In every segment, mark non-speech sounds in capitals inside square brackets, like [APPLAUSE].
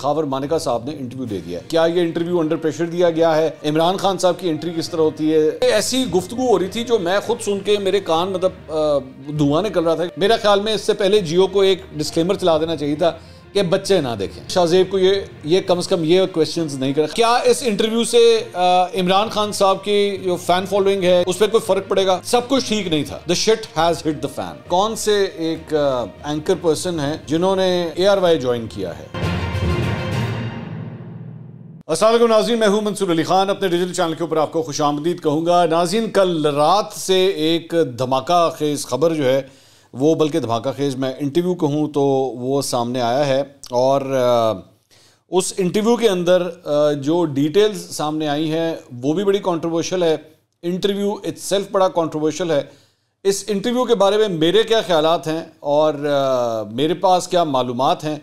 खावर मानिका साहब ने इंटरव्यू दे दिया क्या ये इंटरव्यू अंडर प्रेशर दिया गया है इमरान खान साहब की एंट्री किस तरह होती है ऐसी गुफ्तु हो रही थी जो मैं खुद सुन के मेरे कान मतलब धुआं निकल रहा था मेरा ख्याल में इससे पहले जियो को एक डिस्क्लेमर चला देना चाहिए था कि बच्चे ना देखें शाहजेब को ये ये कम से कम ये क्वेश्चन नहीं कर क्या इस इंटरव्यू से इमरान खान साहब की जो फैन फॉलोइंग है उस पर कोई फर्क पड़ेगा सब कुछ ठीक नहीं था the shit has hit the fan कौन से एक एंकर पर्सन है जिन्होंने ए आर वाई ज्वाइन किया है असल नाजीन मैं हूं मंसूर अली खान अपने डिजिटल चैनल के ऊपर आपको खुश आमदीद कहूँगा नाजीन कल रात से एक धमाका खेज खबर जो है वो बल्कि धमाका खेज मैं इंटरव्यू कहूँ तो वो सामने आया है और उस इंटरव्यू के अंदर जो डिटेल्स सामने आई हैं वो भी बड़ी कॉन्ट्रोवर्शल है इंटरव्यू इट्स बड़ा कॉन्ट्रोवर्शल है इस इंटरव्यू के बारे में मेरे क्या ख्याल हैं और मेरे पास क्या मालूम हैं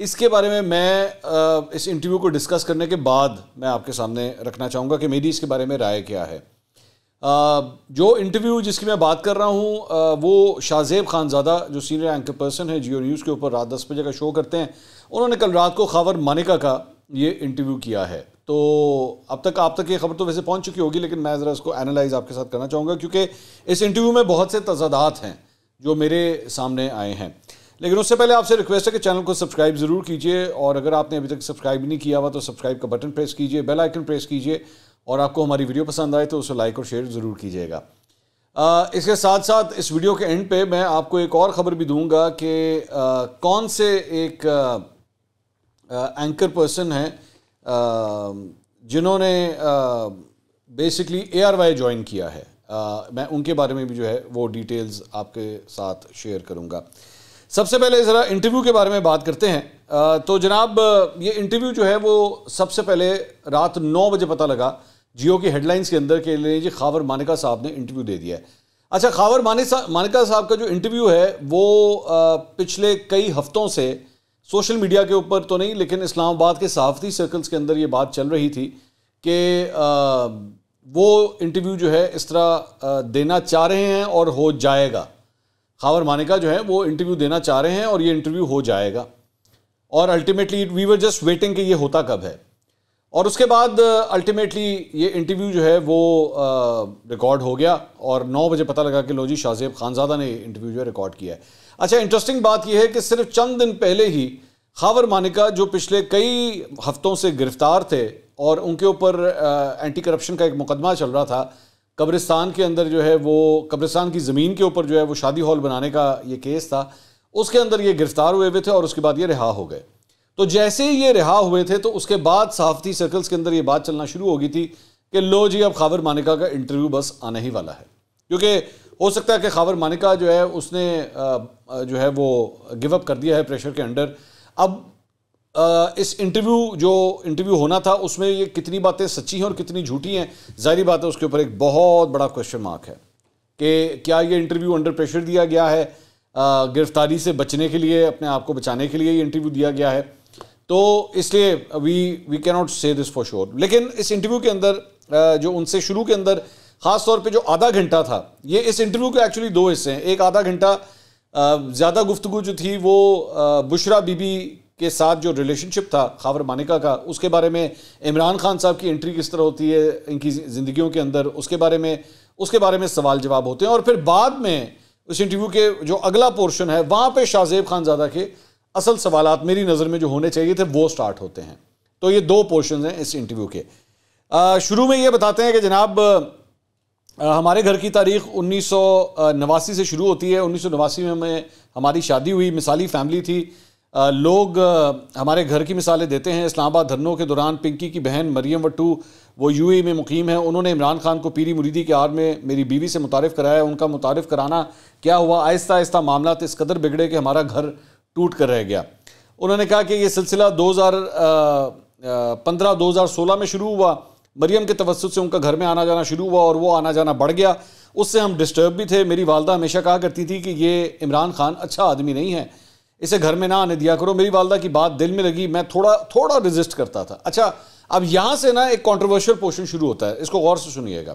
इसके बारे में मैं इस इंटरव्यू को डिस्कस करने के बाद मैं आपके सामने रखना चाहूँगा कि मेरी इसके बारे में राय क्या है जो इंटरव्यू जिसकी मैं बात कर रहा हूँ वो शाहजेब खानजादा जो सीनियर एंकर पर्सन है जियो न्यूज़ के ऊपर रात दस बजे का शो करते हैं उन्होंने कल रात को खबर मानिका का ये इंटरव्यू किया है तो अब तक आप तक ये खबर तो वैसे पहुंच चुकी होगी लेकिन मैं ज़रा इसको एनालाइज आपके साथ करना चाहूँगा क्योंकि इस इंटरव्यू में बहुत से तजादात हैं जो मेरे सामने आए हैं लेकिन उससे पहले आपसे रिक्वेस्ट है कि चैनल को सब्सक्राइब ज़रूर कीजिए और अगर आपने अभी तक सब्सक्राइब नहीं किया हुआ तो सब्सक्राइब का बटन प्रेस कीजिए बेल आइकन प्रेस कीजिए और आपको हमारी वीडियो पसंद आए तो उसे लाइक और शेयर ज़रूर कीजिएगा इसके साथ साथ इस वीडियो के एंड पे मैं आपको एक और ख़बर भी दूंगा कि कौन से एक एंकर पर्सन हैं जिन्होंने basically A R Y join किया है आ, मैं उनके बारे में भी जो है वो डिटेल्स आपके साथ शेयर करूँगा सबसे पहले ज़रा इंटरव्यू के बारे में बात करते हैं तो जनाब ये इंटरव्यू जो है वो सबसे पहले रात नौ बजे पता लगा जियो की हेडलाइंस के अंदर के लिए जी खावर मानिका साहब ने इंटरव्यू दे दिया है अच्छा खावर मानिका साहब का जो इंटरव्यू है वो पिछले कई हफ्तों से सोशल मीडिया के ऊपर तो नहीं लेकिन इस्लामाबाद के सहाफ़ती सर्कल्स के अंदर ये बात चल रही थी कि वो इंटरव्यू जो है इस तरह देना चाह रहे हैं और हो जाएगा खावर मानिका जो है वो इंटरव्यू देना चाह रहे हैं और ये इंटरव्यू हो जाएगा और ultimately we were just waiting कि ये होता कब है और उसके बाद अल्टीमेटली uh, ये इंटरव्यू जो है वो रिकॉर्ड uh, हो गया और 9 बजे पता लगा कि लो जी शाहजेब खानजादा ने इंटरव्यू जो है रिकॉर्ड किया है अच्छा इंटरेस्टिंग बात यह है कि सिर्फ चंद दिन पहले ही खावर मानिका जो पिछले कई हफ्तों से गिरफ्तार थे और उनके ऊपर एंटी uh, करप्शन का एक मुकदमा चल रहा था कब्रिस्तान के अंदर जो है वो कब्रिस्तान की ज़मीन के ऊपर जो है वो शादी हॉल बनाने का ये केस था उसके अंदर ये गिरफ्तार हुए हुए थे और उसके बाद ये रिहा हो गए तो जैसे ही ये रिहा हुए थे तो उसके बाद सहाफ़ती सर्कल्स के अंदर ये बात चलना शुरू हो गई थी कि लो जी अब खावर मानिका का इंटरव्यू बस आने ही वाला है क्योंकि हो सकता है कि खावर मानिका जो है उसने जो है वो गिव अप कर दिया है प्रेशर के अंडर अब इस इंटरव्यू जो इंटरव्यू होना था उसमें ये कितनी बातें सच्ची हैं और कितनी झूठी हैं जाहिर बात है उसके ऊपर एक बहुत बड़ा क्वेश्चन मार्क है कि क्या ये इंटरव्यू अंडर प्रेशर दिया गया है गिरफ्तारी से बचने के लिए अपने आप को बचाने के लिए ये इंटरव्यू दिया गया है तो इसलिए we we can not say this for sure लेकिन इस इंटरव्यू के अंदर जो उनसे शुरू के अंदर ख़ास तौर पे जो आधा घंटा था ये इस इंटरव्यू के एक्चुअली दो हिस्से हैं एक आधा घंटा ज़्यादा गुफ्तु जो थी वो बुशरा बीबी के साथ जो रिलेशनशिप था खावर मानिका का उसके बारे में इमरान खान साहब की एंट्री किस तरह होती है इनकी ज़िंदगियों के अंदर उसके बारे में उसके बारे में सवाल जवाब होते हैं और फिर बाद में उस इंटरव्यू के जो अगला पोर्शन है वहाँ पर शाहजेब खानजादा के असल सवाल मेरी नज़र में जो होने चाहिए थे वो स्टार्ट होते हैं तो ये दो पोर्शन हैं इस इंटरव्यू के शुरू में ये बताते हैं कि जनाब हमारे घर की तारीख उन्नीस से शुरू होती है उन्नीस में हमें हमारी शादी हुई मिसाली फैमिली थी लोग हमारे घर की मिसालें देते हैं इस्लामाबाद धरनों के दौरान पिंकी की बहन मरियम वटू वो यूएई में मुकीम है उन्होंने इमरान खान को पीरी मुरीदी के आर में मेरी बीवी से मुतारफ़ कराया उनका मुतारफ़ कराना क्या हुआ आहिस्ता आहिस्ता मामला इस कदर बिगड़े कि हमारा घर टूट कर रह गया उन्होंने कहा कि ये सिलसिला दो हज़ार पंद्रह दो हज़ार सोलह में शुरू हुआ मरियम के तवसत से उनका घर में आना जाना शुरू हुआ और वो आना जाना बढ़ गया उससे हम डिस्टर्ब भी थे मेरी वालदा हमेशा कहा करती थी कि ये इमरान खान अच्छा आदमी नहीं है इसे घर में ना आने दिया करो मेरी वालदा की बात दिल में लगी मैं थोड़ा थोड़ा रिजिस्ट करता था अच्छा अब यहाँ से ना एक कॉन्ट्रोवर्शियल पोर्शन शुरू होता है इसको गौर से सुनिएगा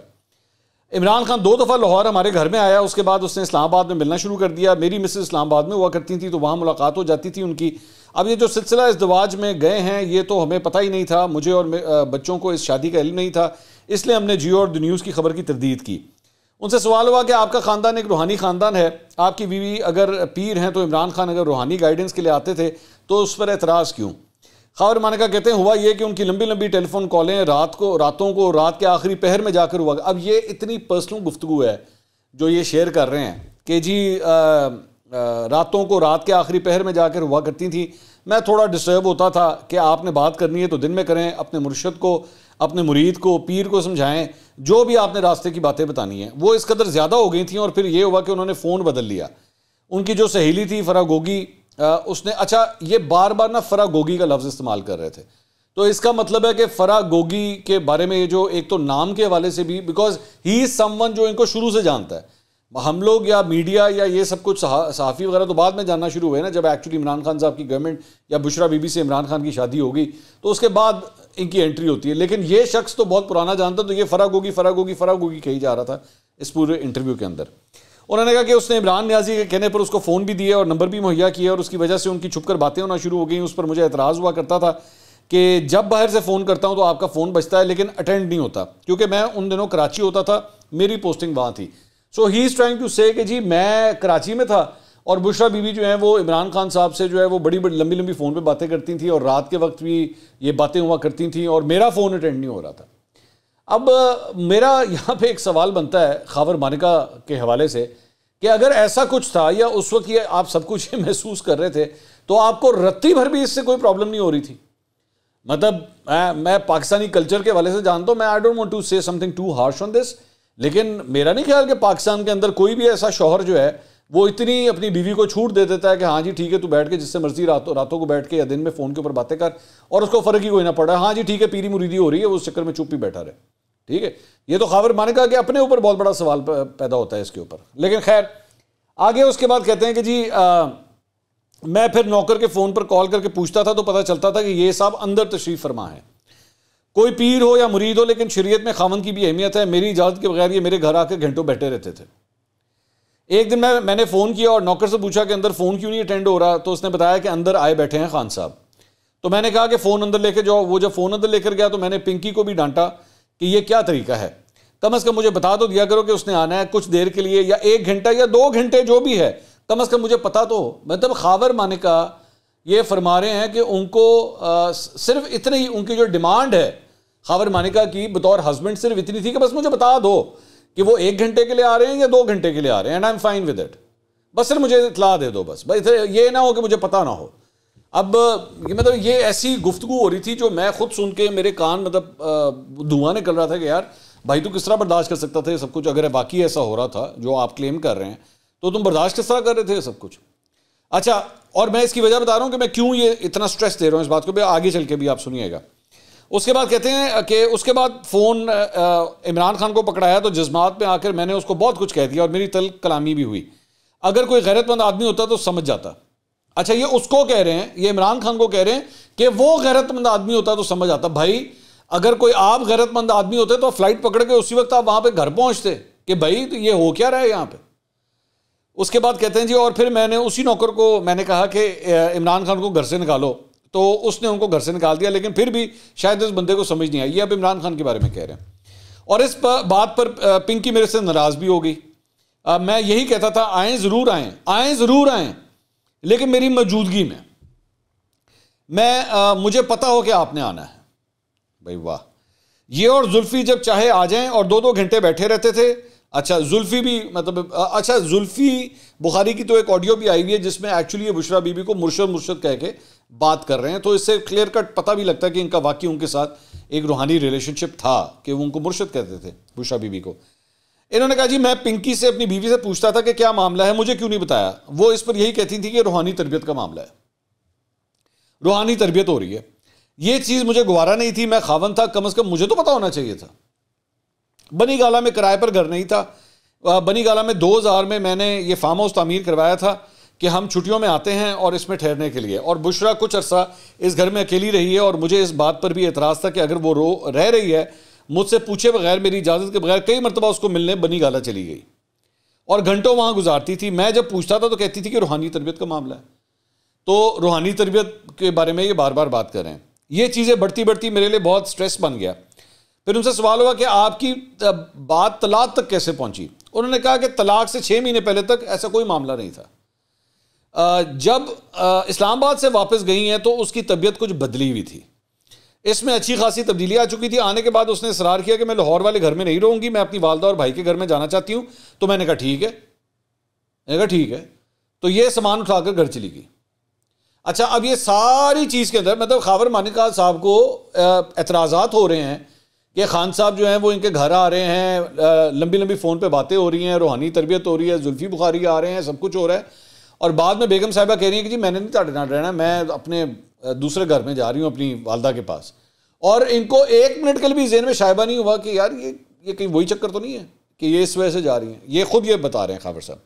इमरान खान दो दफ़ा लाहौर हमारे घर में आया उसके बाद उसने इस्लामाबाद में मिलना शुरू कर दिया मेरी मिसेज इस्लामाबाद में हुआ करती थी तो वहाँ मुलाकात हो जाती थी उनकी अब ये जो सिलसिला इस दवाज में गए हैं ये तो हमें पता ही नहीं था मुझे और बच्चों को इस शादी का इल्म नहीं था इसलिए हमने जियो और द न्यूज़ की खबर की तरदीद की उनसे सवाल हुआ कि आपका ख़ानदान एक रूहानी ख़ानदान है आपकी बीवी अगर पीर हैं तो इमरान खान अगर रूहानी गाइडेंस के लिए आते थे तो उस पर एतराज़ क्यों खबर माने का कहते हैं हुआ ये कि उनकी लंबी लंबी टेलीफोन कॉलें रात को रातों को रात के आखिरी पहर में जाकर हुआ अब ये इतनी पर्सनल गुफ्तु है जो ये शेयर कर रहे हैं कि जी आ, आ, रातों को रात के आखिरी पहर में जाकर हुआ करती थी मैं थोड़ा डिस्टर्ब होता था कि आपने बात करनी है तो दिन में करें अपने मुर्शद को अपने मुरीद को पीर को समझाएं जो भी आपने रास्ते की बातें बतानी है वो इस कदर ज़्यादा हो गई थी और फिर ये हुआ कि उन्होंने फ़ोन बदल लिया उनकी जो सहेली थी फरा गोगी उसने अच्छा ये बार बार ना फरा गोगी का लफ्ज़ इस्तेमाल कर रहे थे तो इसका मतलब है कि फरा गोगी के बारे में ये जो एक तो नाम के हवाले से भी बिकॉज ही इज़ समवन जो इनको शुरू से जानता है हम लोग या मीडिया या ये सब कुछ सहाफ़ी वगैरह तो बाद में जानना शुरू हुए ना जब एक्चुअली इमरान खान साहब की गवर्नमेंट या बुशरा बीबी से इमरान खान की शादी होगी तो उसके बाद इनकी एंट्री होती है लेकिन ये शख्स तो बहुत पुराना जानता तो ये फ़र्क होगी फ़र्क होगी फ़र्क होगी कही जा रहा था इस पूरे इंटरव्यू के अंदर उन्होंने कहा कि उसने इमरान न्याजी के कहने पर उसको फ़ोन भी दिया और नंबर भी मुहैया किया और उसकी वजह से उनकी छुपकर बातें होना शुरू हो गई उस पर मुझे एतराज़ हुआ करता था कि जब बाहर से फ़ोन करता हूँ तो आपका फ़ोन बचता है लेकिन अटेंड नहीं होता क्योंकि मैं उन दिनों कराची होता था मेरी पोस्टिंग वहाँ थी so he is trying to say जी मैं कराची में था और बुशरा बीबी जो है वो इमरान खान साहब से जो है वो बड़ी बड़ी लंबी लंबी फ़ोन पे बातें करती थी और रात के वक्त भी ये बातें हुआ करती थी और मेरा फ़ोन अटेंड नहीं हो रहा था अब मेरा यहाँ पे एक सवाल बनता है खावर मानिका के हवाले से कि अगर ऐसा कुछ था या उस वक्त ये आप सब कुछ [LAUGHS] महसूस कर रहे थे तो आपको रत्ती भर भी इससे कोई प्रॉब्लम नहीं हो रही थी मतलब मैं, मैं पाकिस्तानी कल्चर के हवाले से जानता हूँ मैं I don't want to say something too harsh on this लेकिन मेरा नहीं ख्याल कि पाकिस्तान के अंदर कोई भी ऐसा शोहर जो है वो इतनी अपनी बीवी को छूट दे देता है कि हाँ जी ठीक है तू बैठ के जिससे मर्जी रातों रातों को बैठ के या दिन में फ़ोन के ऊपर बातें कर और उसको फ़र्क ही कोई ना पड़ा हाँ जी ठीक है पीरी मुरीदी हो रही है वो उस चक्कर में चुप ही बैठा रहे ठीक है ये तो खावर मानिका कि अपने ऊपर बहुत बड़ा सवाल पैदा होता है इसके ऊपर लेकिन खैर आगे उसके बाद कहते हैं कि जी आ, मैं फिर नौकर के फ़ोन पर कॉल करके पूछता था तो पता चलता था कि ये साहब अंदर तशरीफ़ फरमा है कोई पीर हो या मुरीद हो लेकिन शरीयत में खावन की भी अहमियत है मेरी इजाज़त के बगैर ये मेरे घर आकर घंटों बैठे रहते थे एक दिन मैं मैंने फ़ोन किया और नौकर से पूछा कि अंदर फ़ोन क्यों नहीं अटेंड हो रहा तो उसने बताया कि अंदर आए बैठे हैं खान साहब तो मैंने कहा कि फ़ोन अंदर लेकर जाओ वो जब फ़ोन अंदर लेकर गया तो मैंने पिंकी को भी डांटा कि ये क्या तरीका है कम अज़ कम मुझे बता तो दिया करो कि उसने आना है कुछ देर के लिए या एक घंटा या दो घंटे जो भी है कम अज़ कम मुझे पता तो मतलब खावर माने का ये फरमा रहे हैं कि उनको आ, सिर्फ इतने ही उनकी जो डिमांड है खबर मानिका की बतौर हस्बैंड सिर्फ इतनी थी कि बस मुझे बता दो कि वो एक घंटे के लिए आ रहे हैं या दो घंटे के लिए आ रहे हैं and I am fine with it बस सिर्फ मुझे इतला दे दो बस बस ये ना हो कि मुझे पता ना हो अब ये मतलब ये ऐसी गुफ्तगु हो रही थी जो मैं खुद सुन के मेरे कान मतलब धुआं निकल रहा था कि यार भाई तू किस तरह बर्दाश्त कर सकता था ये सब कुछ अगर वाकई ऐसा हो रहा था जो आप क्लेम कर रहे हैं तो तुम बर्दाश्त किस तरह कर रहे थे ये सब कुछ अच्छा और मैं इसकी वजह बता रहा हूँ कि मैं क्यों ये इतना स्ट्रेस दे रहा हूँ इस बात को भी आगे चल के भी आप सुनिएगा उसके बाद कहते हैं कि उसके बाद फ़ोन इमरान खान को पकड़ाया तो जज्बात में आकर मैंने उसको बहुत कुछ कह दिया और मेरी तल कलामी भी हुई अगर कोई गैरतमंद आदमी होता तो समझ जाता अच्छा ये उसको कह रहे हैं ये इमरान खान को कह रहे हैं कि वो गैरतमंद आदमी होता तो समझ आता भाई अगर कोई आप गैरतमंद आदमी होते तो फ्लाइट पकड़ के उसी वक्त आप वहाँ पर घर पहुँचते कि भाई तो ये हो क्या रहा है यहाँ पर उसके बाद कहते हैं जी और फिर मैंने उसी नौकर को मैंने कहा कि इमरान खान को घर से निकालो तो उसने उनको घर से निकाल दिया लेकिन फिर भी शायद उस बंदे को समझ नहीं आई ये अब इमरान खान के बारे में कह रहे हैं और इस पर, बात पर पिंकी मेरे से नाराज़ भी हो गई मैं यही कहता था आए ज़रूर आए आए ज़रूर आए लेकिन मेरी मौजूदगी में मैं आ, मुझे पता हो कि आपने आना है भाई वाह ये और जुल्फ़ी जब चाहे आ जाएं और दो दो घंटे बैठे रहते थे अच्छा जुल्फ़ी भी मतलब अच्छा जुल्फ़ी बुखारी की तो एक ऑडियो भी आई हुई है जिसमें एक्चुअली ये बुशरा बीबी को मुर्शद मुर्शद कह के बात कर रहे हैं तो इससे क्लियर कट पता भी लगता है कि इनका वाकई उनके साथ एक रूहानी रिलेशनशिप था कि वो उनको मुर्शद कहते थे बुशा बीबी को इन्होंने कहा जी मैं पिंकी से अपनी बीवी से पूछता था कि क्या मामला है मुझे क्यों नहीं बताया वो इस पर यही कहती थी कि रूहानी तरबियत का मामला है रूहानी तरबियत हो रही है ये चीज़ मुझे गुवारा नहीं थी मैं खावन था कम अज़ कम मुझे तो पता होना चाहिए था बनी गाला में किराए पर घर नहीं था बनी गाला में दो हज़ार में मैंने ये फार्म हाउस तमीर करवाया था कि हम छुट्टियों में आते हैं और इसमें ठहरने के लिए और बुशरा कुछ अरसा इस घर में अकेली रही है और मुझे इस बात पर भी एतराज़ था कि अगर वो रो रह रही है मुझसे पूछे बगैर मेरी इजाज़त के बगैर कई मरतबा उसको मिलने बनी गाला चली गई और घंटों वहाँ गुजारती थी मैं जब पूछता था तो कहती थी कि रूहानी तरबियत का मामला है तो रूहानी तरबियत के बारे में ये बार बार बात करें यह ये चीज़ें बढ़ती बढ़ती मेरे लिए बहुत स्ट्रेस बन गया फिर उनसे सवाल हुआ कि आपकी बात तलाक तक कैसे पहुंची उन्होंने कहा कि तलाक से छः महीने पहले तक ऐसा कोई मामला नहीं था जब इस्लामाबाद से वापस गई हैं तो उसकी तबीयत कुछ बदली हुई थी इसमें अच्छी खासी तब्दीली आ चुकी थी आने के बाद उसने इसरार किया कि मैं लाहौर वाले घर में नहीं रहूँगी मैं अपनी वालदा और भाई के घर में जाना चाहती हूँ तो मैंने कहा ठीक है मैंने कहा ठीक है तो ये सामान उठाकर घर चली गई अच्छा अब ये सारी चीज़ के अंदर मतलब खावर मानिका साहब को एतराज़ा हो रहे हैं कि खान साहब जो हैं वो इनके घर आ रहे हैं लंबी लंबी फ़ोन पर बातें हो रही हैं रूहानी तरबियत हो रही है जुल्फ़ी बुखारी आ रहे हैं सब कुछ हो रहा है और बाद में बेगम साहिबा कह रही है कि जी मैंने नहीं ਤੁਹਾਡੇ ना रहना मैं अपने दूसरे घर में जा रही हूँ अपनी वालदा के पास और इनको एक मिनट के लिए भी जेन में शायबा नहीं हुआ कि यार ये ये कहीं वही चक्कर तो नहीं है कि ये इस वजह से जा रही हैं ये खुद ये बता रहे हैं खाबर साहब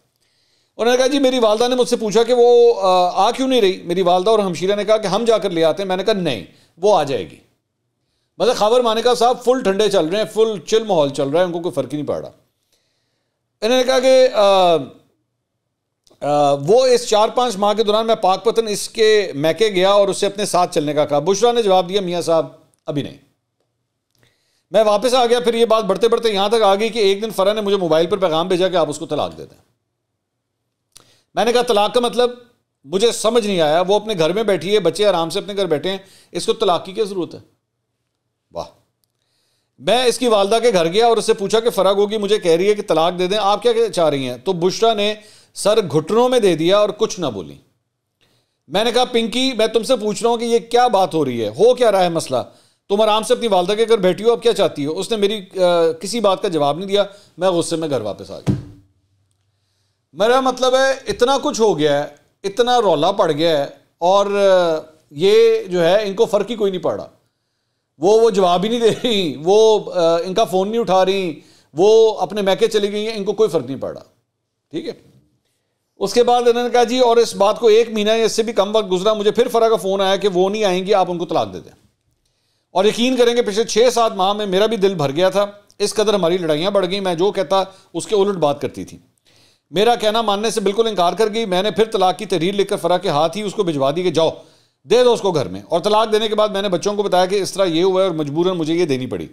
उन्होंने कहा जी मेरी वालदा ने मुझसे पूछा कि वो आ क्यों नहीं रही मेरी वालदा और हमशीरा ने कहा कि हम जाकर ले आते हैं मैंने कहा नहीं वो आ जाएगी मतलब खाबर मानिका साहब फुल ठंडे चल रहे हैं फुल चिल माहौल चल रहा है उनको कोई फ़र्क ही नहीं पड़ रहा इन्होंने कहा कि वो इस चार पांच माह के दौरान मैं पाकपतन इसके मैके गया और उसे अपने साथ चलने का कहा बुशरा ने जवाब दिया मियाँ साहब अभी नहीं मैं वापस आ गया फिर ये बात बढ़ते बढ़ते यहाँ तक आ गई कि एक दिन फरा ने मुझे मोबाइल पर पैगाम भेजा कि आप उसको तलाक दे दें मैंने कहा तलाक का मतलब मुझे समझ नहीं आया वो अपने घर में बैठी है बच्चे आराम से अपने घर बैठे हैं इसको तलाक की क्या ज़रूरत है वाह मैं इसकी वालदा के घर गया और उससे पूछा कि फर्क होगी मुझे कह रही है कि तलाक दे दें आप क्या, क्या चाह रही हैं तो बुशरा ने सर घुटनों में दे दिया और कुछ ना बोली मैंने कहा पिंकी मैं तुमसे पूछ रहा हूँ कि ये क्या बात हो रही है हो क्या रहा है मसला तुम आराम से अपनी वालदा के घर बैठी हो अब क्या चाहती हो उसने मेरी आ, किसी बात का जवाब नहीं दिया मैं गुस्से में घर वापस आ गया मेरा मतलब है इतना कुछ हो गया है इतना रौला पड़ गया है और ये जो है इनको फ़र्क ही कोई नहीं पड़ रहा वो वो जवाब ही नहीं दे रही वो आ, इनका फ़ोन नहीं उठा रही वो अपने मैके चली गई हैं इनको कोई फ़र्क नहीं पड़ रहा ठीक है उसके बाद इन्होंने कहा जी और इस बात को एक महीना या इससे भी कम वक्त गुजरा मुझे फिर फरा का फ़ोन आया कि वो नहीं आएंगी आप उनको तलाक दे दें और यकीन करेंगे पिछले छः सात माह में मेरा भी दिल भर गया था इस कदर हमारी लड़ाइयाँ बढ़ गई मैं जो कहता उसके उलट बात करती थी मेरा कहना मानने से बिल्कुल इनकार कर गई मैंने फिर तलाक की तहरीर लिखकर फरा के हाथ ही उसको भिजवा दी कि जाओ दे दो उसको घर में और तलाक देने के बाद मैंने बच्चों को बताया कि इस तरह ये हुआ है और मजबूरन मुझे ये देनी पड़ी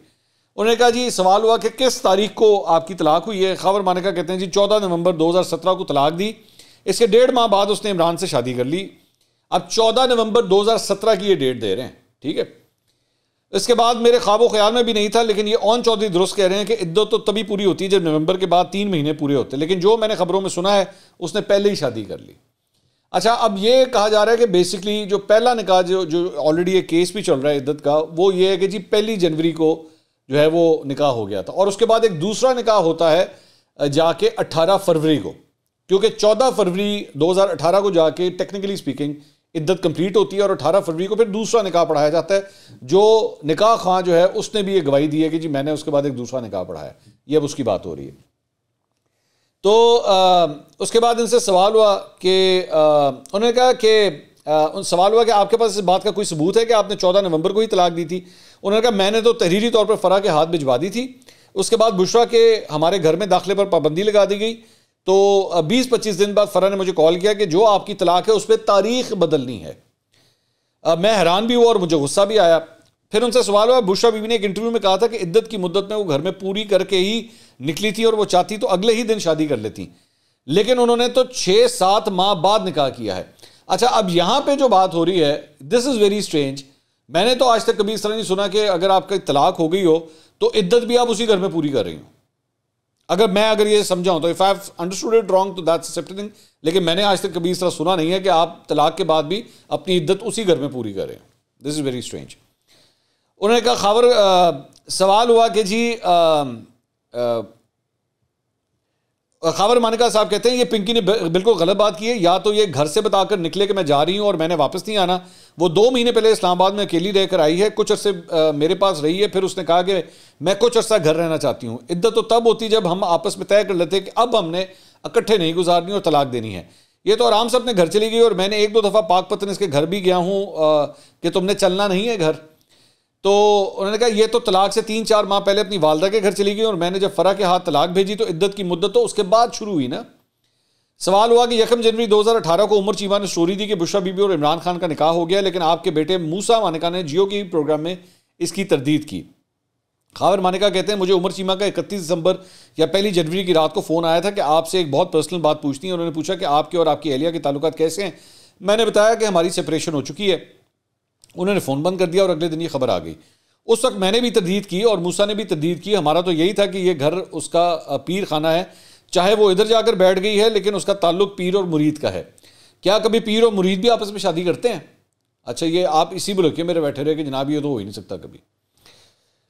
उन्होंने कहा जी सवाल हुआ कि किस तारीख को आपकी तलाक हुई है खबर का कहते हैं जी चौदह नवंबर 2017 को तलाक दी इसके डेढ़ माह बाद उसने इमरान से शादी कर ली अब 14 नवंबर 2017 की ये डेट दे रहे हैं ठीक है इसके बाद मेरे ख्वाबो ख्याल में भी नहीं था लेकिन ये ऑन चौधरी दुरुस्त कह रहे हैं कि इद्दत तो तभी पूरी होती है जब नवंबर के बाद तीन महीने पूरे होते हैं लेकिन जो मैंने खबरों में सुना है उसने पहले ही शादी कर ली अच्छा अब ये कहा जा रहा है कि बेसिकली जो पहला निकाह जो जो ऑलरेडी ये केस भी चल रहा है इद्दत का वो ये है कि जी पहली जनवरी को जो है वो निकाह हो गया था और उसके बाद एक दूसरा निकाह होता है जाके अट्ठारह फरवरी को क्योंकि 14 फरवरी 2018 को जाके टेक्निकली स्पीकिंग इद्दत कंप्लीट होती है और 18 फरवरी को फिर दूसरा निकाह पढ़ाया जाता है जो निकाह खां जो है उसने भी ये गवाही दी है कि जी मैंने उसके बाद एक दूसरा निकाह पढ़ाया ये अब उसकी बात हो रही है तो आ, उसके बाद इनसे सवाल हुआ कि उन्होंने कहा कि उन सवाल हुआ कि आपके पास इस बात का कोई सबूत है कि आपने चौदह नवंबर को ही तलाक दी थी उन्होंने कहा मैंने तो तहरीरी तौर पर फ़रा के हाथ भिजवा दी थी उसके बाद बुशरा के हमारे घर में दाखिले पर पाबंदी लगा दी गई तो 20-25 दिन बाद फरा ने मुझे कॉल किया कि जो आपकी तलाक है उस पर तारीख बदलनी है मैं हैरान भी हुआ और मुझे गुस्सा भी आया फिर उनसे सवाल हुआ बुशा बीबी ने एक इंटरव्यू में कहा था कि इद्दत की मुद्दत में वो घर में पूरी करके ही निकली थी और वो चाहती तो अगले ही दिन शादी कर लेती लेकिन उन्होंने तो छः सात माह बाद निकाह किया है अच्छा अब यहाँ पे जो बात हो रही है दिस इज़ वेरी स्ट्रेंज मैंने तो आज तक कभी इस तरह नहीं सुना कि अगर आपका तलाक हो गई हो तो इद्दत भी आप उसी घर में पूरी कर रही हो अगर मैं अगर ये समझाऊं तो if I understood it wrong तो दैट्स सेपरेट थिंग लेकिन मैंने आज तक कभी इस तरह सुना नहीं है कि आप तलाक के बाद भी अपनी इद्दत उसी घर में पूरी करें दिस इज़ वेरी स्ट्रेंज उन्होंने कहा खबर सवाल हुआ कि जी आ, आ, खबर मानिका साहब कहते हैं ये पिंकी ने बिल्कुल गलत बात की है या तो ये घर से बताकर निकले कि मैं जा रही हूँ और मैंने वापस नहीं आना वो दो महीने पहले इस्लामाबाद में अकेली रहकर आई है कुछ अरसे मेरे पास रही है फिर उसने कहा कि मैं कुछ अर्सा घर रहना चाहती हूँ इद्दत तो तब होती जब हम आपस में तय कर लेते कि अब हमने इकट्ठे नहीं गुजारनी और तलाक देनी है ये तो आराम से अपने घर चली गई और मैंने एक दो दफ़ा पाक पतन इसके घर भी गया हूँ कि तुमने चलना नहीं है घर तो उन्होंने कहा ये तो तलाक से तीन चार माह पहले अपनी वालदा के घर चली गई और मैंने जब फरा के हाथ तलाक भेजी तो इद्दत की मुद्दत तो उसके बाद शुरू हुई ना सवाल हुआ कि यकम जनवरी 2018 को उमर चीमा ने स्टोरी दी कि बुशा बीबी और इमरान खान का निकाह हो गया लेकिन आपके बेटे मूसा मानिका ने जियो के प्रोग्राम में इसकी तरदीद की खावर मानिका कहते हैं मुझे उमर चीमा का इकतीस दिसंबर या पहली जनवरी की रात को फ़ोन आया था कि आपसे एक बहुत पर्सनल बात पूछती है उन्होंने पूछा कि आपके और आपकी एहलिया के तालुक कैसे हैं मैंने बताया कि हमारी सेपरेशन हो चुकी है उन्होंने फ़ोन बंद कर दिया और अगले दिन ये खबर आ गई उस वक्त मैंने भी तरदीद की और मूसा ने भी तरदीद की हमारा तो यही था कि ये घर उसका पीर खाना है चाहे वो इधर जाकर बैठ गई है लेकिन उसका ताल्लुक पीर और मुरीद का है क्या कभी पीर और मुरीद भी आपस में शादी करते हैं अच्छा ये आप इसी में मेरे बैठे रहे कि जनाब ये तो हो ही नहीं सकता कभी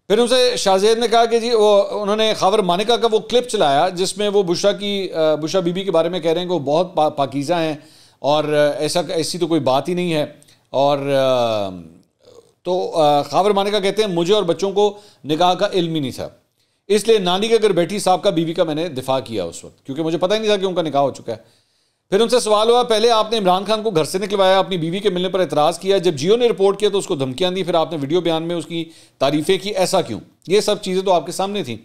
फिर उनसे शाहजेद ने कहा कि जी वो उन्होंने खावर मानिका का वो क्लिप चलाया जिसमें वो बुशा की बुशा बीबी के बारे में कह रहे हैं कि वो बहुत पा, पाकिज़ा हैं और ऐसा ऐसी तो कोई बात ही नहीं है और तो खावर मानिका कहते हैं मुझे और बच्चों को निकाह का इल्म ही नहीं था इसलिए नानी के घर बैठी साहब का बीवी का मैंने दिफा किया उस वक्त क्योंकि मुझे पता ही नहीं था कि उनका निकाह हो चुका है फिर उनसे सवाल हुआ पहले आपने इमरान खान को घर से निकलवाया अपनी बीवी के मिलने पर एतराज़ किया जब जियो ने रिपोर्ट किया तो उसको धमकियाँ दी फिर आपने वीडियो बयान में उसकी तारीफ़ें की ऐसा क्यों ये सब चीज़ें तो आपके सामने थी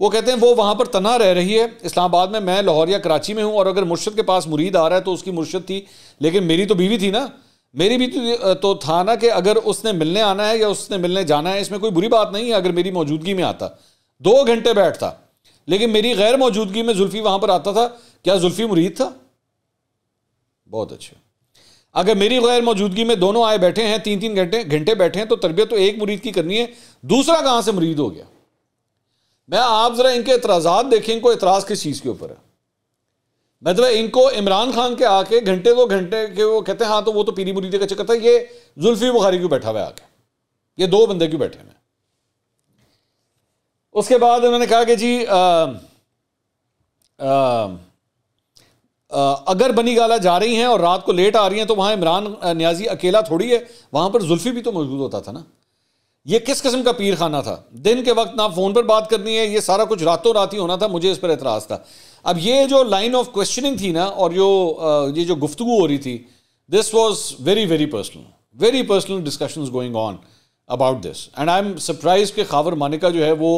वो कहते हैं वो वहाँ पर तना रह रही है इस्लामाबाद में मैं लाहौर या कराची में हूँ और अगर मुर्शद के पास मुरीद आ रहा है तो उसकी मुर्शद थी लेकिन मेरी तो बीवी थी ना मेरी भी तो, तो, था ना कि अगर उसने मिलने आना है या उसने मिलने जाना है इसमें कोई बुरी बात नहीं है अगर मेरी मौजूदगी में आता दो घंटे बैठता लेकिन मेरी गैर मौजूदगी में जुल्फी वहाँ पर आता था क्या जुल्फी मुरीद था बहुत अच्छा अगर मेरी गैर मौजूदगी में दोनों आए बैठे हैं तीन तीन घंटे घंटे बैठे हैं तो तरबियत तो एक मुरीद की करनी है दूसरा कहाँ से मुरीद हो गया मैं आप ज़रा इनके एतराज़ात देखें इनको एतराज़ किस चीज़ के ऊपर है मतलब इनको इमरान खान के आके घंटे दो घंटे के वो कहते हैं हाँ तो वो तो पीरी मुरीदी का चक्कर था ये जुल्फी बुखारी क्यों बैठा हुआ आके ये दो बंदे क्यों बैठे हैं उसके बाद उन्होंने कहा कि जी आ, आ, आ, अगर बनी गाला जा रही हैं और रात को लेट आ रही हैं तो वहाँ इमरान न्याजी अकेला थोड़ी है वहाँ पर जुल्फी भी तो मौजूद होता था ना ये किस किस्म का पीर खाना था दिन के वक्त ना फ़ोन पर बात करनी है ये सारा कुछ रातों रात ही होना था मुझे इस पर एतराज़ था अब ये जो लाइन ऑफ क्वेश्चनिंग थी ना और जो ये जो गुफ्तु हो रही थी this was very very personal very personal discussion going on about this and I am surprise के खावर मानिका जो है वो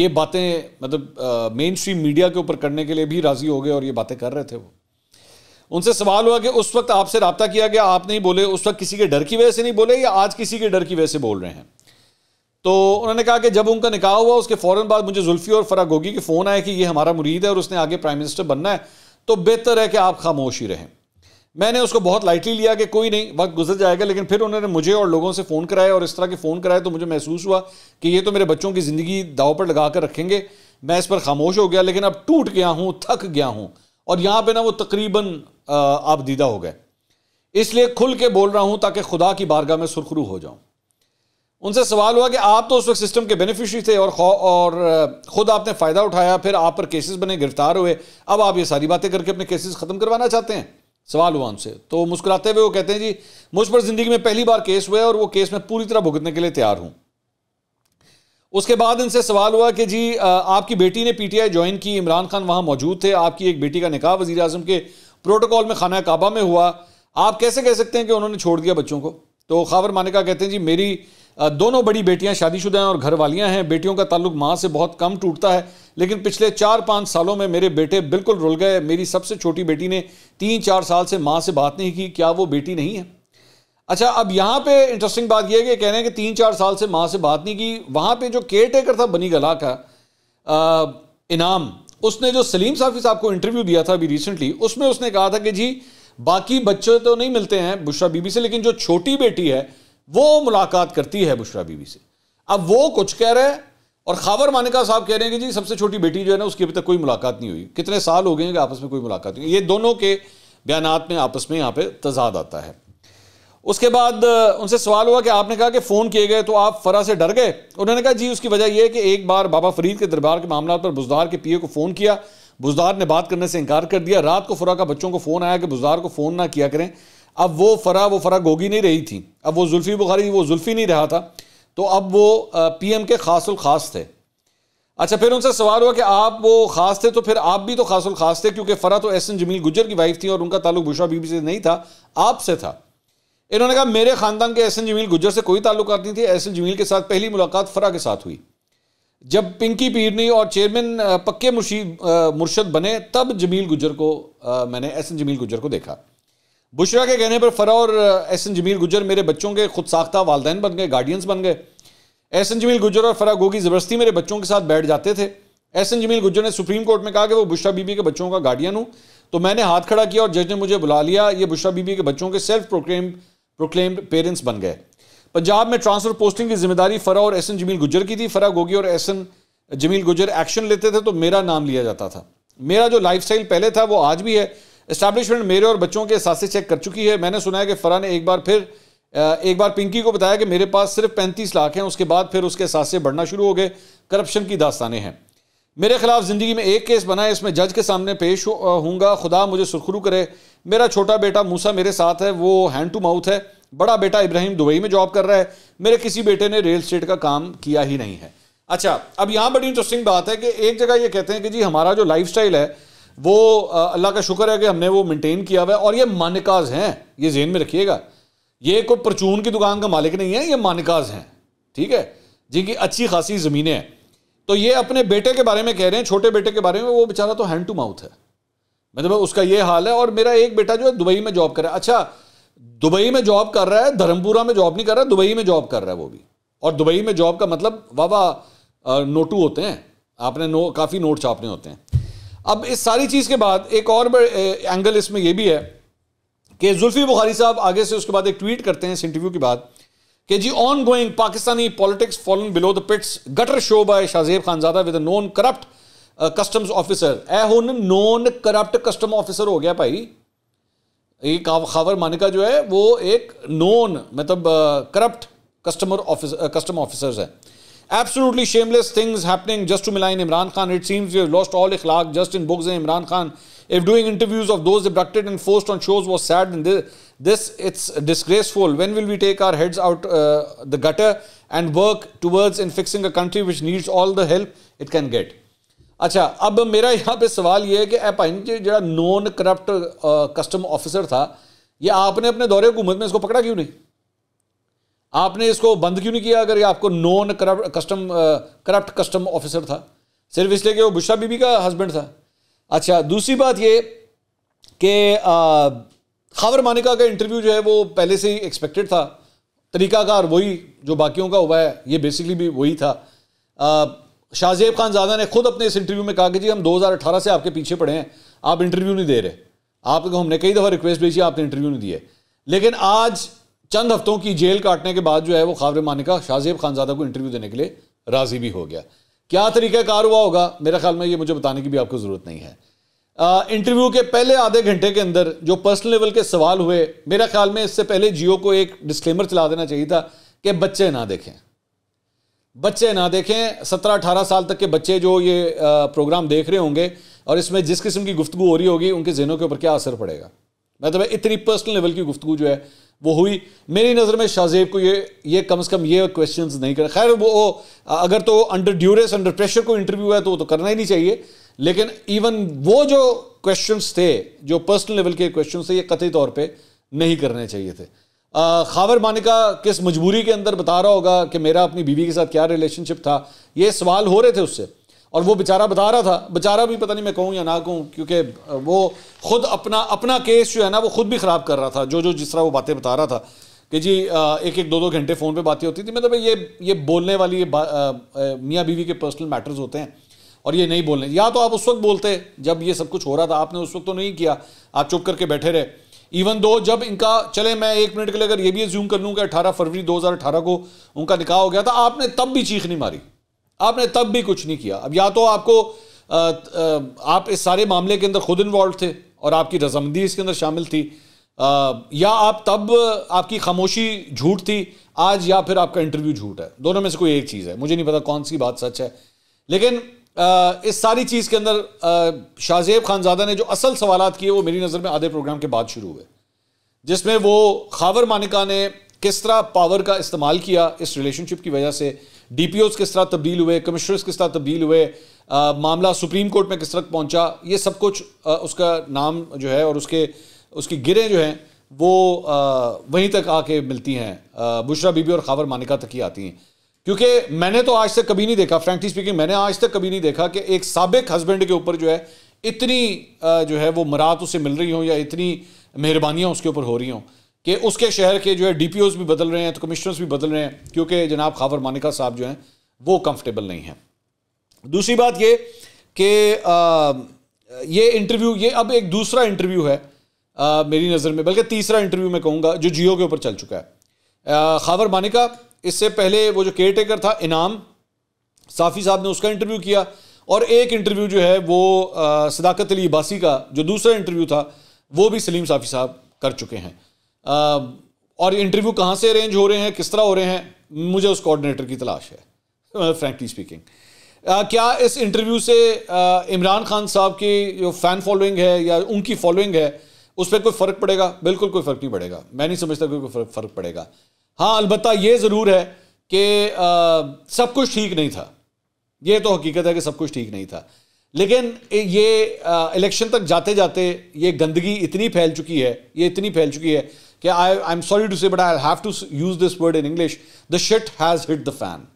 ये बातें मतलब मेन स्ट्रीम मीडिया के ऊपर करने के लिए भी राज़ी हो गए और ये बातें कर रहे थे वो उनसे सवाल हुआ कि उस वक्त आपसे रबता किया गया आप नहीं बोले उस वक्त किसी के डर की वजह से नहीं बोले या आज किसी के डर की वजह से बोल रहे हैं तो उन्होंने कहा कि जब उनका निकाह हुआ उसके फ़ौरन बाद मुझे जुल्फ़ी और फरा गोगी के फ़ोन आया कि ये हमारा मुरीद है और उसने आगे प्राइम मिनिस्टर बनना है तो बेहतर है कि आप खामोश ही रहें मैंने उसको बहुत लाइटली लिया कि कोई नहीं वक्त गुजर जाएगा लेकिन फिर उन्होंने मुझे और लोगों से फ़ोन कराया और इस तरह के फ़ोन कराए तो मुझे महसूस हुआ कि ये तो मेरे बच्चों की ज़िंदगी दाव पर लगा कर रखेंगे मैं इस पर खामोश हो गया लेकिन अब टूट गया हूँ थक गया हूँ और यहाँ पर ना वो तकरीबन आप दीदा हो गए इसलिए खुल के बोल रहा हूँ ताकि खुदा की बारगाह में सुरखरू हो जाऊँ उनसे सवाल हुआ कि आप तो उस वक्त सिस्टम के बेनिफिशरी थे और और ख़ुद आपने फ़ायदा उठाया फिर आप पर केसेस बने गिरफ्तार हुए अब आप ये सारी बातें करके अपने केसेस ख़त्म करवाना चाहते हैं सवाल हुआ उनसे तो मुस्कुराते हुए वो कहते हैं जी मुझ पर ज़िंदगी में पहली बार केस हुआ और वो केस मैं पूरी तरह भुगतने के लिए तैयार हूँ उसके बाद इनसे सवाल हुआ कि जी आपकी बेटी ने पी ज्वाइन की इमरान खान वहाँ मौजूद थे आपकी एक बेटी का निकाह वजी अजम के प्रोटोकॉल में खाना काबा में हुआ आप कैसे कह सकते हैं कि उन्होंने छोड़ दिया बच्चों को तो खावर मानिका कहते हैं जी मेरी दोनों बड़ी बेटियां शादीशुदा हैं और घर वालियाँ हैं बेटियों का ताल्लुक माँ से बहुत कम टूटता है लेकिन पिछले चार पाँच सालों में मेरे बेटे बिल्कुल रुल गए मेरी सबसे छोटी बेटी ने तीन चार साल से माँ से बात नहीं की क्या वो बेटी नहीं है अच्छा अब यहाँ पे इंटरेस्टिंग बात यह है कि कह रहे हैं कि तीन चार साल से माँ से बात नहीं की वहाँ पे जो केयर टेकर था बनी गला का आ, इनाम उसने जो सलीम साफी साहब को इंटरव्यू दिया था अभी रिसेंटली उसमें उसने कहा था कि जी बाकी बच्चे तो नहीं मिलते हैं बुशरा बीबी से लेकिन जो छोटी बेटी है वो मुलाकात करती है बुशरा बीवी से अब वो कुछ कह रहा है और खावर मानिका साहब कह रहे हैं कि जी सबसे छोटी बेटी जो है ना उसकी अभी तक कोई मुलाकात नहीं हुई कितने साल हो गए हैं कि आपस में कोई मुलाकात नहीं ये दोनों के बयान में आपस में यहाँ पे तजाद आता है उसके बाद उनसे सवाल हुआ कि आपने कहा कि फ़ोन किए गए तो आप फरा से डर गए उन्होंने कहा जी उसकी वजह यह है कि एक बार बाबा फरीद के दरबार के मामला पर बुजदार के पीए को फ़ोन किया बुजदार ने बात करने से इनकार कर दिया रात को फुरा का बच्चों को फ़ोन आया कि बुजदार को फ़ोन ना किया करें अब वो फरा वो फरा गोगी नहीं रही थी अब वो जुल्फ़ी बुखारी वो जुल्फ़ी नहीं रहा था तो अब वो पीएम के खासुल खास थे अच्छा फिर उनसे सवाल हुआ कि आप वो खास थे तो फिर आप भी तो खासुल खास थे क्योंकि फ़रा तो एन जमील गुजर की वाइफ थी और उनका ताल्लुक बुशा बीबी से नहीं था आपसे था इन्होंने कहा मेरे ख़ानदान के एन जमील गुजर से कोई ताल्लुक नहीं थी एन जमील के साथ पहली मुलाकात फ़रा के साथ हुई जब पिंकी पीरनी और चेयरमैन पक्के मुर्शी मुर्शद बने तब जमील गुजर को मैंने एन जमील गुजर को देखा बुशरा के कहने पर फरा और एहसन जमील गुजर मेरे बच्चों के खुद साख्ता वालदेन बन गए गार्डियंस बन गए एहसन जमील गुजर और फरा गोगी ज़बरदस्ती मेरे बच्चों के साथ बैठ जाते थे एहसन जमील गुजर ने सुप्रीम कोर्ट में कहा कि वो बुशरा बीबी के बच्चों का गार्डियन हूँ तो मैंने हाथ खड़ा किया और जज ने मुझे बुला लिया ये बुशरा बीबी के बच्चों के सेल्फ प्रोक्लेम प्रोक्लेम्ड पेरेंट्स बन गए पंजाब में ट्रांसफ़र पोस्टिंग की जिम्मेदारी फ़रा और एहसन जमील गुजर की थी फ़रा गोगी और एहसन जमील गुजर एक्शन लेते थे तो मेरा नाम लिया जाता था मेरा जो लाइफ पहले था वो आज भी है इस्टेब्लिशमेंट मेरे और बच्चों के से चेक कर चुकी है मैंने सुना है कि फरा ने एक बार फिर एक बार पिंकी को बताया कि मेरे पास सिर्फ पैंतीस लाख हैं उसके बाद फिर उसके से बढ़ना शुरू हो गए करप्शन की दास्तानें हैं मेरे खिलाफ ज़िंदगी में एक केस बना है इसमें जज के सामने पेश हूँगा खुदा मुझे सुरखरू करे मेरा छोटा बेटा मूसा मेरे साथ है वो हैंड टू माउथ है बड़ा बेटा इब्राहिम दुबई में जॉब कर रहा है मेरे किसी बेटे ने रियल स्टेट का काम किया ही नहीं है अच्छा अब यहाँ बड़ी इंटरेस्टिंग बात है कि एक जगह ये कहते हैं कि जी हमारा जो लाइफ है वो अल्लाह का शुक्र है कि हमने वो मेंटेन किया हुआ है और ये मानिकाज हैं ये जेन में रखिएगा ये कोई परचून की दुकान का मालिक नहीं है ये मानिकाज हैं ठीक है जिनकी अच्छी खासी ज़मीनें हैं तो ये अपने बेटे के बारे में कह रहे हैं छोटे बेटे के बारे में वो बेचारा तो हैंड टू माउथ है मतलब उसका ये हाल है और मेरा एक बेटा जो है दुबई में जॉब कर रहा है अच्छा दुबई में जॉब कर रहा है धर्मपुरा में जॉब नहीं कर रहा दुबई में जॉब कर रहा है वो भी और दुबई में जॉब का मतलब वाह वाह नोटू होते हैं आपने नो काफ़ी नोट छापने होते हैं अब इस सारी चीज़ के बाद एक और एंगल इसमें यह भी है कि जुल्फी बुखारी साहब आगे से उसके बाद एक ट्वीट करते हैं इस इंटरव्यू के बाद कि जी on going Pakistani politics fallen below the pits gutter show by Shahzeb Khanzada with non corrupt customs officer a होन नॉन करप्ट कस्टम ऑफिसर हो गया भाई ये खावर मानिका जो है वो एक नॉन मतलब corrupt customer office custom officers है Absolutely shameless things happening just to malign Imran Khan. It seems we have lost all ikhlaq just in books and Imran Khan. If doing interviews of those abducted and forced on shows was sad, then this, this it's disgraceful. When will we take our heads out uh, the gutter and work towards in fixing a country which needs all the help it can get? अच्छा अब मेरा यहाँ पे सवाल ये है कि ए भाई जी जो नॉन करप्ट कस्टम ऑफिसर था ये आपने अपने दौरे हुकूमत में इसको पकड़ा क्यों नहीं आपने इसको बंद क्यों नहीं किया अगर ये आपको non corrupt custom corrupt custom officer था सिर्फ इसलिए कि वो बुशा बीबी का हस्बैंड था अच्छा दूसरी बात ये कि uh, खावर मानिका का इंटरव्यू जो है वो पहले से ही एक्सपेक्टेड था तरीकाकार वही जो बाकियों का हुआ है ये बेसिकली भी वही था uh, शाहजेब खान ज्यादा ने खुद अपने इस इंटरव्यू में कहा कि जी हम 2018 से आपके पीछे पड़े हैं आप इंटरव्यू नहीं दे रहे आपको हमने कई दफ़ा रिक्वेस्ट भेजी आपने इंटरव्यू नहीं दिए लेकिन आज चंद हफ्तों की जेल काटने के बाद जो है वो खावर मानिका शाहजेब खानजादा को इंटरव्यू देने के लिए राज़ी भी हो गया क्या तरीक़ाकार हुआ होगा मेरे ख्याल में ये मुझे बताने की भी आपको ज़रूरत नहीं है इंटरव्यू के पहले आधे घंटे के अंदर जो पर्सनल लेवल के सवाल हुए मेरे ख्याल में इससे पहले जियो को एक डिस्क्लेमर चला देना चाहिए था कि बच्चे ना देखें बच्चे ना देखें सत्रह अठारह साल तक के बच्चे जो ये प्रोग्राम देख रहे होंगे और इसमें जिस किस्म की गुफ्तु हो रही होगी उनके जहनों के ऊपर क्या असर पड़ेगा मैं भाई इतनी पर्सनल लेवल की गुफ्तु जो है वो हुई मेरी नज़र में शाहजेब को ये ये कम से कम ये क्वेश्चन नहीं कर खैर वो अगर तो अंडर ड्यूरेस अंडर प्रेशर को इंटरव्यू है तो वो तो करना ही नहीं चाहिए लेकिन इवन वो जो क्वेश्चंस थे जो पर्सनल लेवल के क्वेश्चन थे ये कथित तौर पे नहीं करने चाहिए थे खावर मानिका किस मजबूरी के अंदर बता रहा होगा कि मेरा अपनी बीवी के साथ क्या रिलेशनशिप था ये सवाल हो रहे थे उससे और वो बेचारा बता रहा था बेचारा भी पता नहीं मैं कहूँ या ना कहूँ क्योंकि वो खुद अपना अपना केस जो है ना वो खुद भी ख़राब कर रहा था जो जो जिस तरह वो बातें बता रहा था कि जी एक एक दो दो घंटे फ़ोन पे बातें होती थी मतलब ये ये बोलने वाली ये मियाँ बीवी के पर्सनल मैटर्स होते हैं और ये नहीं बोलने या तो आप उस वक्त बोलते जब ये सब कुछ हो रहा था आपने उस वक्त तो नहीं किया आप चुप करके बैठे रहे इवन दो जब इनका चले मैं एक मिनट के लिए अगर ये भी ज्यूम कर लूँ कि अठारह फरवरी दो को उनका निकाह हो गया था आपने तब भी चीख नहीं मारी आपने तब भी कुछ नहीं किया अब या तो आपको आ, आ, आप इस सारे मामले के अंदर खुद इन्वॉल्व थे और आपकी रजामंदी इसके अंदर शामिल थी आ, या आप तब आपकी खामोशी झूठ थी आज या फिर आपका इंटरव्यू झूठ है दोनों में से कोई एक चीज़ है मुझे नहीं पता कौन सी बात सच है लेकिन आ, इस सारी चीज़ के अंदर शाहजेब खानजादा ने जो असल सवाल किए वो मेरी नज़र में आधे प्रोग्राम के बाद शुरू हुए जिसमें वो खावर मानिका ने किस तरह पावर का इस्तेमाल किया इस रिलेशनशिप की वजह से डी पी किस तरह तब्दील हुए कमिश्नर्स किस तरह तब्दील हुए आ, मामला सुप्रीम कोर्ट में किस तरह पहुंचा ये सब कुछ आ, उसका नाम जो है और उसके उसकी गिरें जो हैं वो आ, वहीं तक आके मिलती हैं बुशरा बीबी और खावर मानिका तक ही आती हैं क्योंकि मैंने तो आज तक कभी नहीं देखा फ्रेंकली स्पीकिंग मैंने आज तक कभी नहीं देखा कि एक सबक हस्बैंड के ऊपर जो है इतनी जो है वो मरात उसे मिल रही हों या इतनी मेहरबानियाँ उसके ऊपर हो रही हों कि उसके शहर के जो है डी भी बदल रहे हैं तो कमिश्नर्स भी बदल रहे हैं क्योंकि जनाब खावर मानिका साहब जो हैं वो कंफर्टेबल नहीं हैं दूसरी बात ये कि ये इंटरव्यू ये अब एक दूसरा इंटरव्यू है आ, मेरी नज़र में बल्कि तीसरा इंटरव्यू मैं कहूँगा जो जियो के ऊपर चल चुका है खावर मानिका इससे पहले वो जो केयर टेकर था इनाम साफ़ी साहब ने उसका इंटरव्यू किया और एक इंटरव्यू जो है वो सदाकत अली अबासी का जो दूसरा इंटरव्यू था वो भी सलीम साफ़ी साहब कर चुके हैं और इंटरव्यू कहाँ से अरेंज हो रहे हैं किस तरह हो रहे हैं मुझे उस कोऑर्डिनेटर की तलाश है फ्रैंकली स्पीकिंग क्या इस इंटरव्यू से इमरान खान साहब की जो फ़ैन फॉलोइंग है या उनकी फॉलोइंग है उस पर कोई फ़र्क पड़ेगा बिल्कुल कोई फ़र्क नहीं पड़ेगा मैं नहीं समझता कोई कोई फ़र्क पड़ेगा हाँ अलबत् ये ज़रूर है कि सब कुछ ठीक नहीं था ये तो हकीकत है कि सब कुछ ठीक नहीं था लेकिन ये इलेक्शन तक जाते जाते ये गंदगी इतनी फैल चुकी है ये इतनी फैल चुकी है कि I I am sorry to say but I have to use this word in English the shit has hit the fan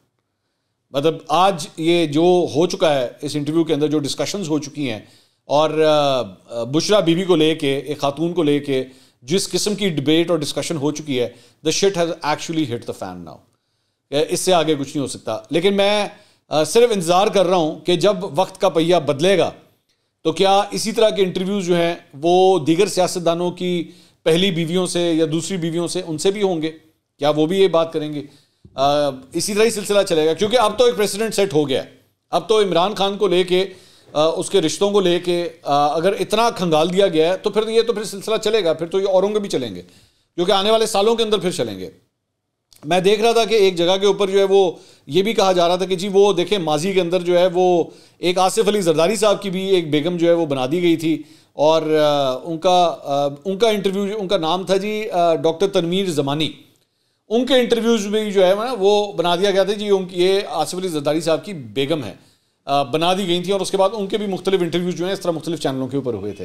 मतलब आज ये जो हो चुका है इस इंटरव्यू के अंदर जो डिस्कशंस हो चुकी हैं और बुशरा बीबी को लेके एक खातून को लेके जिस किस्म की डिबेट और डिस्कशन हो चुकी है the shit has actually hit the fan now इससे आगे कुछ नहीं हो सकता लेकिन मैं सिर्फ इंतज़ार कर रहा हूँ कि जब वक्त का पहिया बदलेगा तो क्या इसी तरह के इंटरव्यूज़ जो हैं वो दीगर सियासतदानों की पहली बीवियों से या दूसरी बीवियों से उनसे भी होंगे क्या वो भी ये बात करेंगे आ, इसी तरह ही सिलसिला चलेगा क्योंकि अब तो एक प्रेसिडेंट सेट हो गया अब तो इमरान खान को लेके उसके रिश्तों को लेके अगर इतना खंगाल दिया गया है तो फिर ये तो फिर सिलसिला चलेगा फिर तो ये औरों के भी चलेंगे क्योंकि आने वाले सालों के अंदर फिर चलेंगे मैं देख रहा था कि एक जगह के ऊपर जो है वो ये भी कहा जा रहा था कि जी वो देखें माजी के अंदर जो है वो एक आसिफ अली जरदारी साहब की भी एक बेगम जो है वो बना दी गई थी और उनका उनका इंटरव्यू उनका नाम था जी डॉक्टर तनवीर ज़मानी उनके इंटरव्यूज़ में जो है ना वो बना दिया गया था जी उनकी ये आसिफ अली जरदारी साहब की बेगम है बना दी गई थी और उसके बाद उनके भी मुख्तलिफ इंटरव्यूज़ जो हैं इस तरह मुख्तलिफ चैनलों के ऊपर हुए थे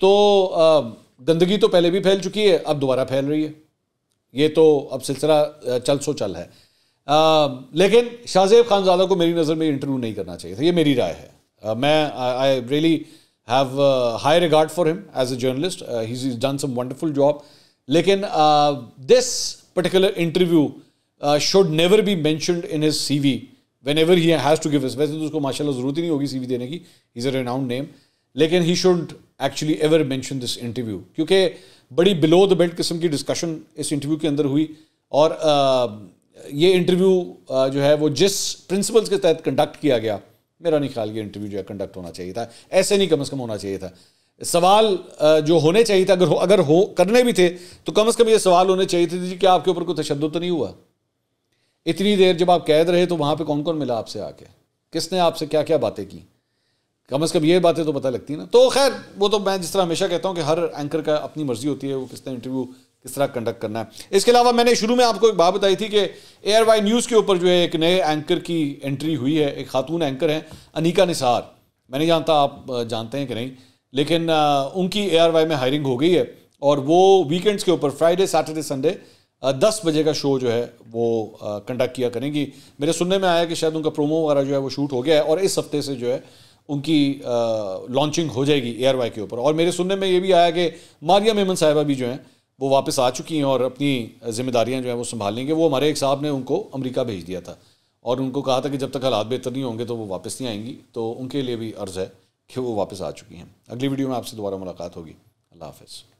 तो गंदगी तो पहले भी फैल चुकी है अब दोबारा फैल रही है ये तो अब सिलसिला चल सो चल है आ, लेकिन शाहजेब खानजादा को मेरी नज़र में इंटरव्यू नहीं करना चाहिए था ये मेरी राय है आ, मैं I really really, have uh, high regard for him as a journalist. Uh, he's, he's, done some wonderful job. Lekin uh, this particular interview should never be mentioned in his CV whenever he has to give his. वैसे तो उसको माशाल्लाह ज़रूरत ही नहीं होगी CV देने की. He's a renowned name. लेकिन he shouldn't actually ever mention this interview क्योंकि बड़ी below the belt किस्म की discussion इस interview के अंदर हुई और ये इंटरव्यू जो है वो जिस प्रिंसिपल्स के तहत कंडक्ट किया गया मेरा नहीं ख्याल ये इंटरव्यू जो है कंडक्ट होना चाहिए था ऐसे नहीं कम अज़ कम होना चाहिए था सवाल जो होने चाहिए था अगर हो अगर हो करने भी थे तो कम अज़ कम ये सवाल होने चाहिए थे जी कि आपके ऊपर कोई तशद तो नहीं हुआ इतनी देर जब आप कैद रहे तो वहाँ पर कौन कौन मिला आपसे आके किसने आपसे क्या क्या बातें की कम अज़ कम ये बातें तो पता लगती ना तो खैर वो तो मैं जिस तरह हमेशा कहता हूँ कि हर एंकर का अपनी मर्ज़ी होती है वो किसने इंटरव्यू किस तरह कंडक्ट करना है इसके अलावा मैंने शुरू में आपको एक बात बताई थी कि एयर वाई न्यूज़ के ऊपर जो है एक नए एंकर की एंट्री हुई है एक खातून एंकर हैं अनिका निसार मैं नहीं जानता आप जानते हैं कि नहीं लेकिन उनकी ए वाई में हायरिंग हो गई है और वो वीकेंड्स के ऊपर फ्राइडे सैटरडे संडे दस बजे का शो जो है वो कंडक्ट किया करेंगी मेरे सुनने में आया कि शायद उनका प्रोमो वगैरह जो है वो शूट हो गया है और इस हफ्ते से जो है उनकी लॉन्चिंग हो जाएगी एयर वाई के ऊपर और मेरे सुनने में ये भी आया कि मारिया मेमन साहिबा भी जो हैं वो वापस आ चुकी हैं और अपनी जिम्मेदारियां जो है वो संभाल लेंगे वो हमारे एक साहब ने उनको अमेरिका भेज दिया था और उनको कहा था कि जब तक हालात बेहतर नहीं होंगे तो वो वापस नहीं आएंगी तो उनके लिए भी अर्ज़ है कि वो वापस आ चुकी हैं अगली वीडियो में आपसे दोबारा मुलाकात होगी अल्लाह हाफिज़